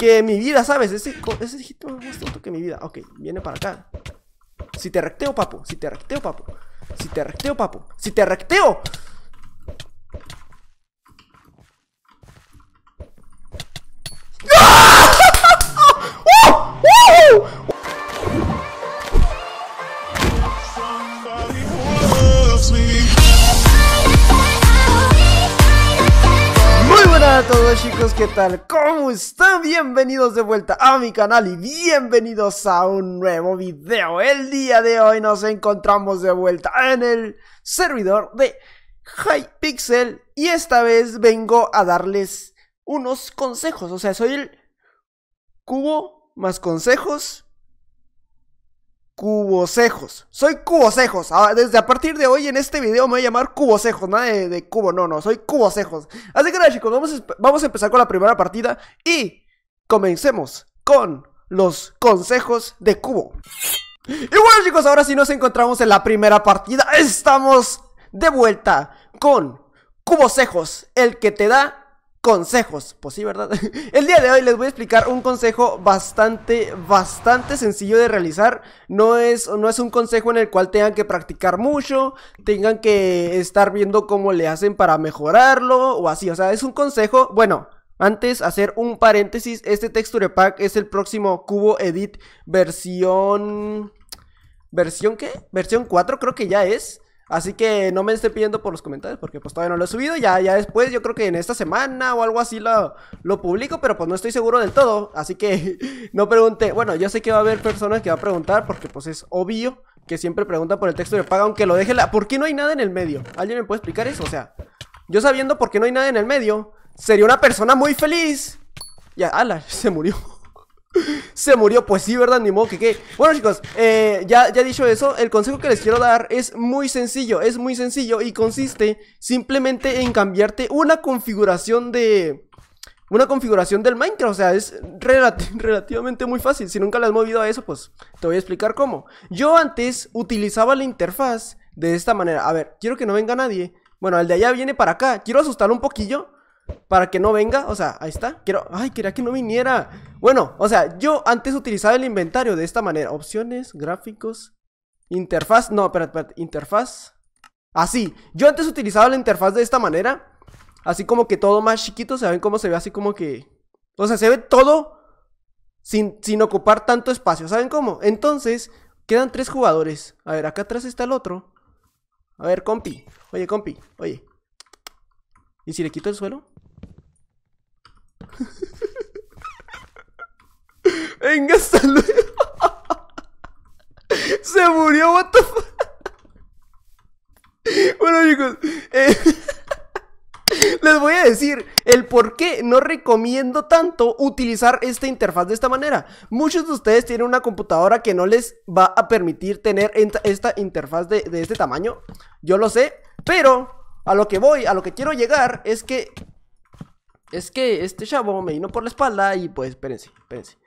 que mi vida, ¿sabes? Ese, ese hijito es más tonto que mi vida. Ok, viene para acá. Si te recteo, papo. Si te recteo, papo. Si te recteo, papo. Si te recteo. Hola a todos chicos, ¿qué tal? ¿Cómo están? Bienvenidos de vuelta a mi canal y bienvenidos a un nuevo video. El día de hoy nos encontramos de vuelta en el servidor de Hypixel y esta vez vengo a darles unos consejos. O sea, soy el cubo más consejos Cubosejos. Soy Cubosejos. Ah, desde a partir de hoy en este video me voy a llamar Cubosejos. Nada de, cubo, no, no. Soy Cubosejos. Así que nada, chicos, vamos a, vamos a empezar con la primera partida y comencemos con los consejos de Cubo. Y bueno, chicos, ahora sí nos encontramos en la primera partida. Estamos de vuelta con Cubosejos, el que te da consejos. Pues sí, ¿verdad? El día de hoy les voy a explicar un consejo bastante, bastante sencillo de realizar. No es, no es un consejo en el cual tengan que practicar mucho, tengan que estar viendo cómo le hacen para mejorarlo o así. O sea, es un consejo, bueno. Antes, hacer un paréntesis, este texture pack es el próximo Cubo Edit versión... ¿Versión qué? Versión 4 creo que ya es. Así que no me estén pidiendo por los comentarios porque pues todavía no lo he subido. Ya, ya después, yo creo que en esta semana o algo así lo, lo publico, pero pues no estoy seguro del todo. Así que no pregunte. Bueno, yo sé que va a haber personas que va a preguntar porque pues es obvio que siempre preguntan por el texto de paga, aunque lo deje la... ¿Por qué no hay nada en el medio? ¿Alguien me puede explicar eso? O sea, yo sabiendo por qué no hay nada en el medio, sería una persona muy feliz. Ya, ala, se murió. Se murió, pues sí, ¿verdad? Ni modo que qué. Bueno, chicos, eh, ya, ya dicho eso, el consejo que les quiero dar es muy sencillo. Es muy sencillo y consiste simplemente en cambiarte una configuración de. Una configuración del Minecraft, o sea, es relativamente muy fácil. Si nunca le has movido a eso, pues te voy a explicar cómo. Yo antes utilizaba la interfaz de esta manera. A ver, quiero que no venga nadie. Bueno, el de allá viene para acá. Quiero asustarlo un poquillo para que no venga, o sea, ahí está. Quiero, ay, quería que no viniera. Bueno, o sea, yo antes utilizaba el inventario de esta manera. Opciones, gráficos, interfaz. No, espera, espera, interfaz. Así. Ah, yo antes utilizaba la interfaz de esta manera. Así como que todo más chiquito, ¿saben cómo se ve así como que... O sea, se ve todo sin, sin ocupar tanto espacio, ¿saben cómo? Entonces, quedan tres jugadores. A ver, acá atrás está el otro. A ver, compi. Oye, compi, oye. ¿Y si le quito el suelo? Venga, hasta Se murió, what the Bueno, chicos. Eh, les voy a decir el por qué no recomiendo tanto utilizar esta interfaz de esta manera. Muchos de ustedes tienen una computadora que no les va a permitir tener esta interfaz de este tamaño. Yo lo sé, pero a lo que voy, a lo que quiero llegar es que es que este chavo me vino por la espalda y pues espérense, espérense.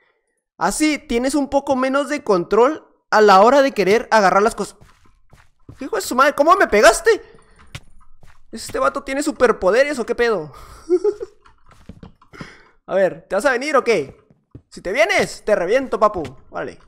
Así tienes un poco menos de control a la hora de querer agarrar las cosas. Hijo de su madre, ¿cómo me pegaste? ¿Este vato tiene superpoderes o qué pedo? a ver, ¿te vas a venir o qué? Si te vienes, te reviento, papu. Vale.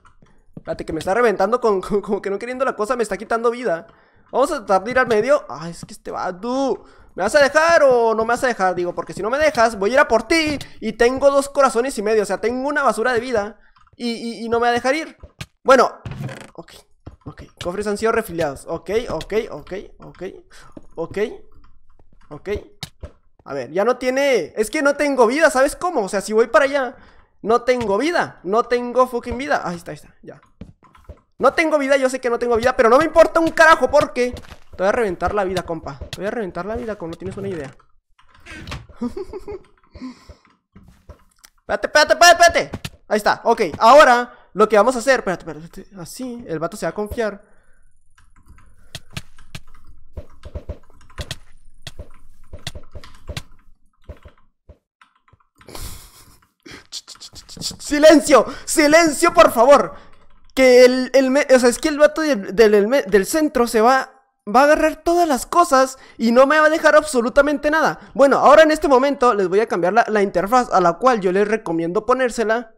Espérate, que me está reventando como que no queriendo la cosa, me está quitando vida. Vamos a tratar de ir al medio. Ay, es que este va, tú. ¿Me vas a dejar o no me vas a dejar? Digo, porque si no me dejas, voy a ir a por ti. Y tengo dos corazones y medio. O sea, tengo una basura de vida. Y, y no me va a dejar ir. Bueno. Ok. Ok. Cofres han sido refiliados. Ok, ok, ok, ok. Ok. Ok. A ver, ya no tiene... Es que no tengo vida, ¿sabes cómo? O sea, si voy para allá, no tengo vida. No tengo fucking vida. Ahí está, ahí está. Ya. No tengo vida, yo sé que no tengo vida, pero no me importa un carajo porque te voy a reventar la vida, compa. Te voy a reventar la vida, como no tienes una idea. espérate, espérate, espérate, espérate. Ahí está, ok. Ahora, lo que vamos a hacer, espérate, espérate. Así, el vato se va a confiar. Silencio, silencio, por favor. Que el, o sea, es que el vato del, centro se va va a agarrar todas las cosas y no me va a dejar absolutamente nada. Bueno, ahora en este momento les voy a cambiar la, interfaz a la cual yo les recomiendo ponérsela.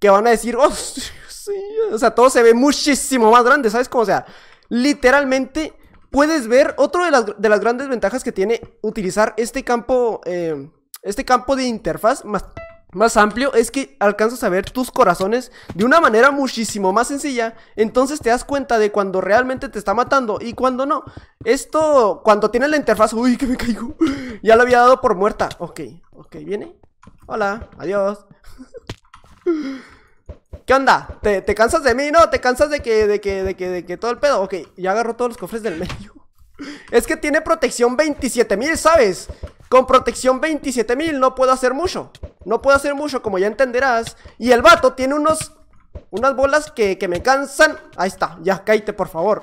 Que van a decir, oh, o sea, todo se ve muchísimo más grande, ¿sabes? cómo o sea, literalmente puedes ver otro de las, grandes ventajas que tiene utilizar este campo, eh, este campo de interfaz más más amplio es que alcanzas a ver tus corazones de una manera muchísimo más sencilla. Entonces te das cuenta de cuando realmente te está matando y cuando no. Esto, cuando tiene la interfaz, uy, que me caigo. ya la había dado por muerta. Ok, ok, viene. Hola, adiós. ¿Qué onda? ¿Te, cansas de mí? ¿No? ¿Te cansas de que, de que, de que, de que todo el pedo? Ok, ya agarró todos los cofres del medio. Es que tiene protección 27.000, ¿sabes? Con protección 27.000 no puedo hacer mucho. No puedo hacer mucho, como ya entenderás. Y el vato tiene unos... Unas bolas que, me cansan. Ahí está, ya, cállate, por favor.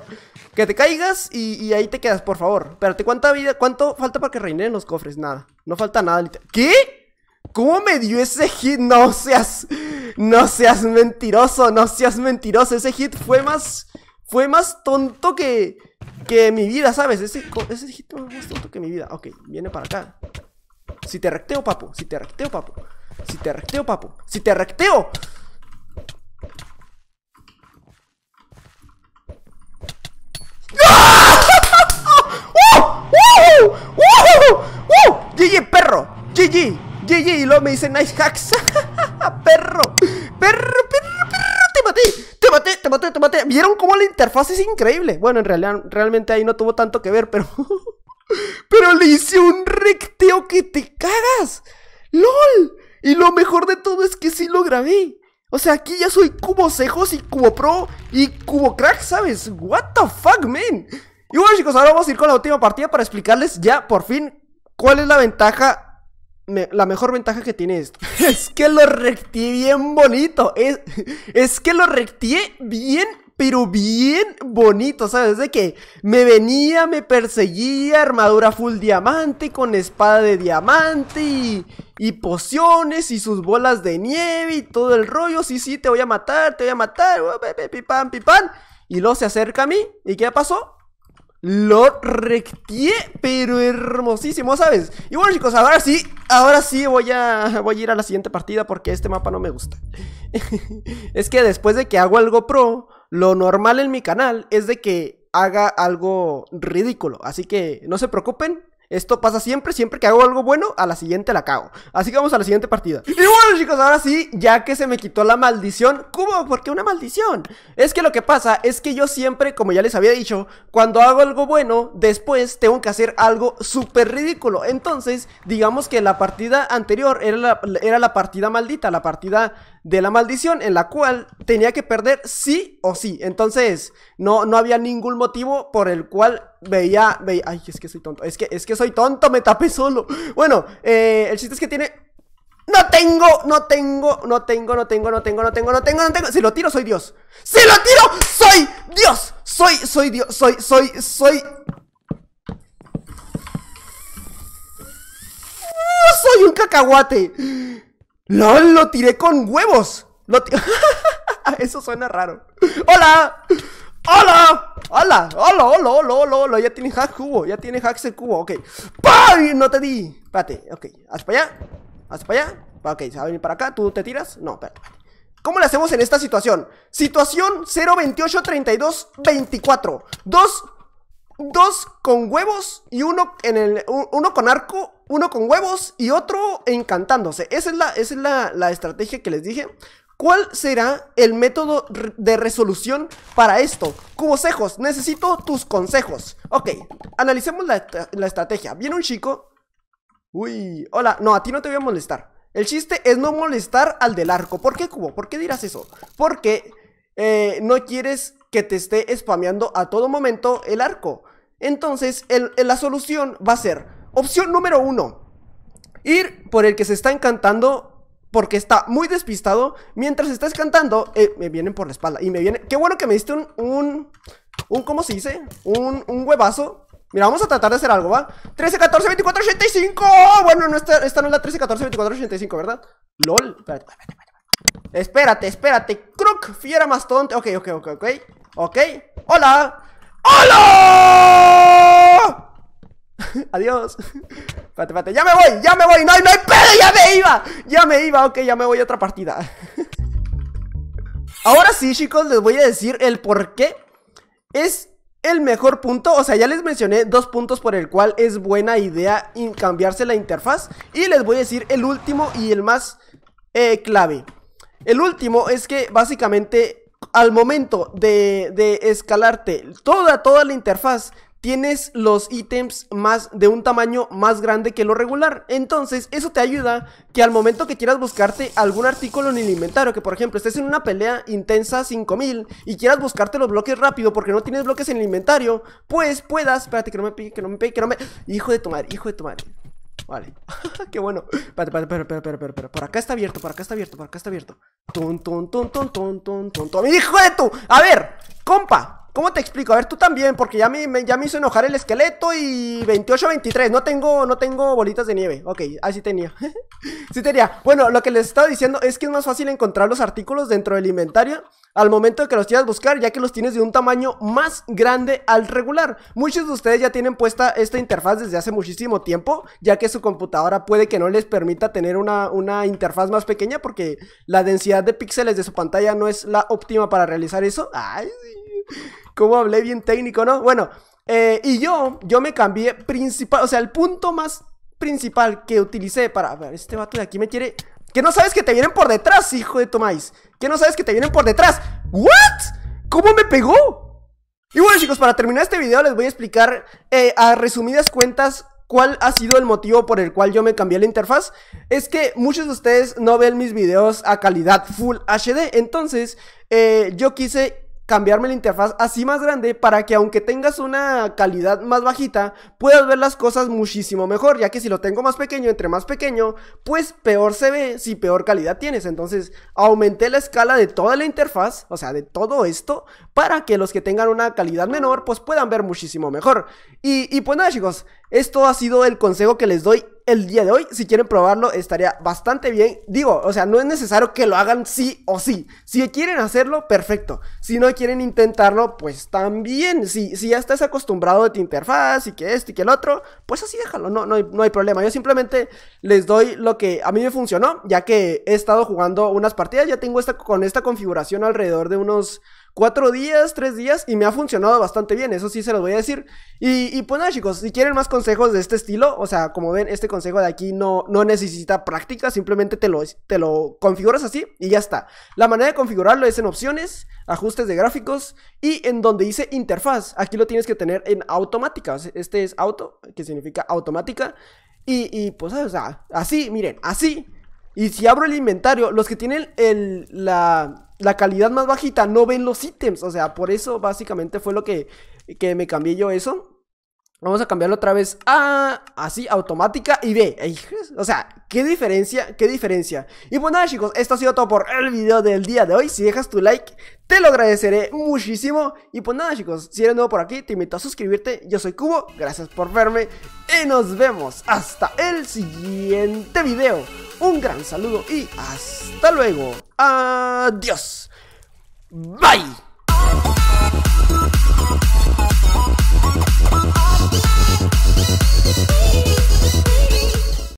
Que te caigas y, y, ahí te quedas, por favor. Espérate, ¿cuánta vida? ¿Cuánto falta para que reinen los cofres? Nada, no falta nada. ¿Qué? ¿Cómo me dio ese hit? No seas... No seas mentiroso, no seas mentiroso. Ese hit fue más... Fue más tonto que que mi vida, ¿sabes? Ese, ese hijito es más tonto que mi vida. Ok, viene para acá. Si te recteo, papo. Si te recteo, papo. Si te recteo, papo. Si te recteo. GG, perro. GG. GG. Y luego me dice nice hacks. perro. ¿Vieron cómo la interfaz es increíble? Bueno, en realidad, realmente ahí no tuvo tanto que ver, pero... pero le hice un recteo que te cagas. ¡Lol! Y lo mejor de todo es que sí lo grabé. O sea, aquí ya soy Cubo Cejos y Cubo Pro y Cubo Crack, ¿sabes? What the fuck, man. Y bueno, chicos, ahora vamos a ir con la última partida para explicarles ya, por fin, cuál es la ventaja la mejor ventaja que tiene esto es que lo rectié bien bonito. Es, es que lo rectié bien pero bien bonito, ¿sabes? De que me venía, me perseguía, armadura full diamante, con espada de diamante y, y pociones y sus bolas de nieve y todo el rollo. Sí, sí, te voy a matar, te voy a matar, uh, pipán, pipán. Y luego se acerca a mí. ¿Y qué pasó? Lo rectié, pero hermosísimo, ¿sabes? Y bueno, chicos, ahora sí, ahora sí voy a, voy a ir a la siguiente partida porque este mapa no me gusta. es que después de que hago algo pro, lo normal en mi canal es de que haga algo ridículo. Así que no se preocupen, esto pasa siempre, siempre que hago algo bueno, a la siguiente la cago. Así que vamos a la siguiente partida. Y bueno chicos, ahora sí, ya que se me quitó la maldición ¿Cómo? ¿Por qué una maldición? Es que lo que pasa es que yo siempre, como ya les había dicho Cuando hago algo bueno, después tengo que hacer algo súper ridículo Entonces, digamos que la partida anterior era la, era la partida maldita La partida de la maldición en la cual tenía que perder sí o sí. Entonces, no, no había ningún motivo por el cual veía, veía... Ay, es que soy tonto. Es que, es que soy tonto, me tapé solo. Bueno, eh, el chiste es que tiene... No tengo, no tengo, no tengo, no tengo, no tengo, no tengo, no tengo, no tengo. Si lo tiro, soy Dios. Si lo tiro, soy Dios. Soy, soy Dios, soy, soy, soy... Soy un cacahuate. ¡Lol! ¡Lo tiré con huevos! Lo Eso suena raro. ¡Hola! ¡Hola! ¡Hola! ¡Hola! ¡Hola! ¡Hola! ¡Hola! ¡Hola! Ya tiene hack cubo. Ya tiene hacks el cubo. Ok. ¡Pay! No te di. Espérate. Ok. Haz para allá. Haz para allá. Ok. Se va a venir para acá. ¿Tú te tiras? No, espérate. espérate. ¿Cómo le hacemos en esta situación? Situación 028 32 24. Dos, dos con huevos y uno, en el, uno con arco uno con huevos y otro encantándose. Esa es la, es la, estrategia que les dije. ¿Cuál será el método de resolución para esto? Cubosejos, necesito tus consejos. Ok, analicemos la, estrategia. Viene un chico. Uy, hola, no, a ti no te voy a molestar. El chiste es no molestar al del arco. ¿Por qué, Cubo? ¿Por qué dirás eso? Porque eh, no quieres que te esté spameando a todo momento el arco. Entonces, la solución va a ser Opción número uno. Ir por el que se está encantando porque está muy despistado. Mientras estás cantando, eh, me vienen por la espalda. Y me viene... Qué bueno que me diste un... un, un ¿Cómo se dice? Un, huevazo. Mira, vamos a tratar de hacer algo, ¿va? 13, 14, 24, 85. Bueno, no, esta, no es la 13, 14, 24, 85, ¿verdad? LOL. Espérate, espérate, espérate. Crook, fiera más tonta. Ok, ok, ok, ok. Ok. Hola. ¡Hola! Adiós. Ya me voy, ya me voy. No, no hay pedo, ya me iba. Ya me iba, ok, ya me voy a otra partida. Ahora sí, chicos, les voy a decir el por qué es el mejor punto, o sea, ya les mencioné dos puntos por el cual es buena idea cambiarse la interfaz y les voy a decir el último y el más eh, clave. El último es que básicamente al momento de, de escalarte toda, toda la interfaz tienes los ítems más de un tamaño más grande que lo regular. Entonces, eso te ayuda que al momento que quieras buscarte algún artículo en el inventario, que por ejemplo estés en una pelea intensa 5000 y quieras buscarte los bloques rápido porque no tienes bloques en el inventario, pues puedas, espérate que no me pegue, que no me pegue, que no me hijo de tu madre, hijo de tu madre. Vale, qué bueno. Espérate, espérate, espérate, espérate, Por acá está abierto, por acá está abierto, por acá está abierto. ton, ton, ton, ¡Hijo de tu! A ver, compa, ¿Cómo te explico? A ver, tú también, porque ya me, ya me hizo enojar el esqueleto y 28-23. No tengo, no tengo bolitas de nieve. Ok, así tenía. sí tenía. Bueno, lo que les estaba diciendo es que es más fácil encontrar los artículos dentro del inventario al momento de que los quieras buscar, ya que los tienes de un tamaño más grande al regular. Muchos de ustedes ya tienen puesta esta interfaz desde hace muchísimo tiempo, ya que su computadora puede que no les permita tener una, una interfaz más pequeña porque la densidad de píxeles de su pantalla no es la óptima para realizar eso. Ay, sí ¿Cómo hablé bien técnico, no? Bueno, eh, y yo, yo me cambié principal, o sea, el punto más principal que utilicé para, a ver, este vato de aquí me quiere... Que no sabes que te vienen por detrás, hijo de Tomáis. Que no sabes que te vienen por detrás. ¿What? ¿Cómo me pegó? Y bueno chicos, para terminar este video les voy a explicar eh, a resumidas cuentas cuál ha sido el motivo por el cual yo me cambié la interfaz es que muchos de ustedes no ven mis videos a calidad Full HD, entonces eh, yo quise cambiarme la interfaz así más grande para que aunque tengas una calidad más bajita, puedas ver las cosas muchísimo mejor, ya que si lo tengo más pequeño, entre más pequeño, pues peor se ve si peor calidad tienes. Entonces, aumenté la escala de toda la interfaz, o sea, de todo esto, para que los que tengan una calidad menor, pues puedan ver muchísimo mejor. Y, y pues nada, chicos, esto ha sido el consejo que les doy el día de hoy. Si quieren probarlo, estaría bastante bien. Digo, o sea, no es necesario que lo hagan sí o sí. Si quieren hacerlo, perfecto. Si no quieren intentarlo, pues también. Si, si ya estás acostumbrado a tu interfaz y que esto y que el otro, pues así déjalo. No, no, hay, problema. Yo simplemente les doy lo que a mí me funcionó, ya que he estado jugando unas partidas. Ya tengo con esta configuración alrededor de unos cuatro días, tres días y me ha funcionado bastante bien, eso sí se los voy a decir. Y, pues nada chicos, si quieren más consejos de este estilo, o sea, como ven, este consejo de aquí no, no necesita práctica, simplemente te lo, te lo configuras así y ya está. La manera de configurarlo es en opciones, ajustes de gráficos y en donde dice interfaz, aquí lo tienes que tener en automática, este es auto, que significa automática. Y, pues, así, miren, así. Y si abro el inventario, los que tienen el, la, la calidad más bajita, no ven los ítems. O sea, por eso básicamente fue lo que, que me cambié yo eso. Vamos a cambiarlo otra vez a así, automática y ve, O sea, qué diferencia, qué diferencia. Y pues nada chicos, esto ha sido todo por el video del día de hoy. Si dejas tu like, te lo agradeceré muchísimo. Y pues nada chicos, si eres nuevo por aquí, te invito a suscribirte. Yo soy Cubo, gracias por verme. Y nos vemos hasta el siguiente video. Un gran saludo y hasta luego. Adiós. Bye.